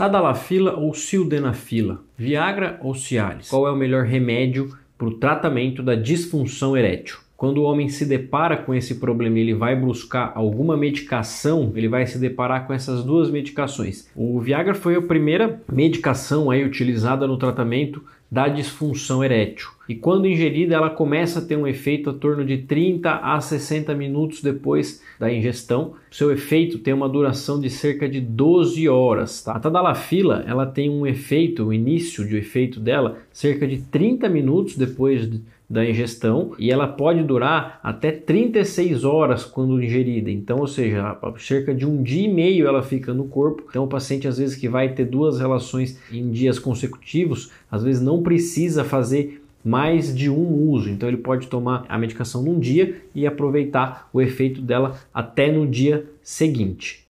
Tadalafila ou sildenafila? Viagra ou Cialis? Qual é o melhor remédio para o tratamento da disfunção erétil? Quando o homem se depara com esse problema, ele vai buscar alguma medicação, ele vai se deparar com essas duas medicações. O Viagra foi a primeira medicação aí utilizada no tratamento da disfunção erétil. E quando ingerida, ela começa a ter um efeito a torno de 30 a 60 minutos depois da ingestão. Seu efeito tem uma duração de cerca de 12 horas. Tá? A tadalafila, ela tem um efeito, o início de efeito dela, cerca de 30 minutos depois da ingestão e ela pode durar até 36 horas quando ingerida. Então, ou seja, cerca de um dia e meio ela fica no corpo. Então, o paciente às vezes que vai ter duas relações em dias consecutivos, às vezes não precisa fazer mais de um uso. Então ele pode tomar a medicação num dia e aproveitar o efeito dela até no dia seguinte.